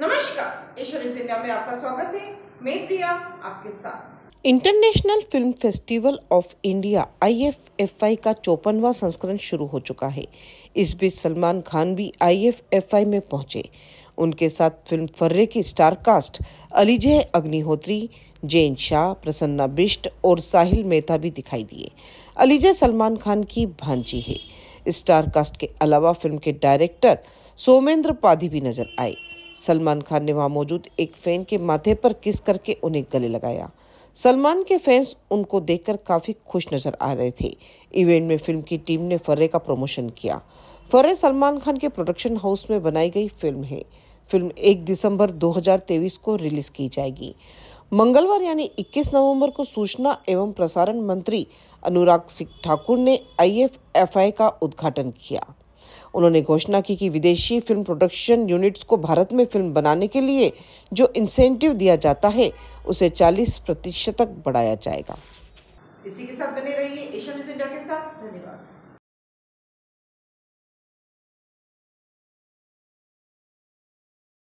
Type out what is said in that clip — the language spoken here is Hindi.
नमस्कार में आपका स्वागत है मैं प्रिया आपके साथ international film festival of India आई का चौपनवा संस्करण शुरू हो चुका है इस बीच सलमान खान भी आई में पहुंचे उनके साथ फिल्म फर्रे की स्टार कास्ट अलीजय अग्निहोत्री जैन शाह प्रसन्ना बिष्ट और साहिल मेहता भी दिखाई दिए अलीजय सलमान खान की भांजी है स्टार कास्ट के अलावा फिल्म के डायरेक्टर सोमेंद्र पाधी भी नजर आए सलमान खान ने वहाँ मौजूद एक फैन के माथे पर किस करके उन्हें गले लगाया सलमान के फैंस उनको देखकर काफ़ी खुश नजर आ रहे थे इवेंट में फिल्म की टीम ने फर्रे का प्रमोशन किया फर्रे सलमान खान के प्रोडक्शन हाउस में बनाई गई फिल्म है फिल्म 1 दिसंबर 2023 को रिलीज की जाएगी मंगलवार यानी 21 नवंबर को सूचना एवं प्रसारण मंत्री अनुराग सिंह ठाकुर ने आई का उद्घाटन किया उन्होंने घोषणा की कि विदेशी फिल्म प्रोडक्शन यूनिट्स को भारत में फिल्म बनाने के लिए जो इंसेंटिव दिया जाता है उसे 40 प्रतिशत तक बढ़ाया जाएगा इसी के साथ बने रहिए एशिया न्यूज इंडिया के साथ धन्यवाद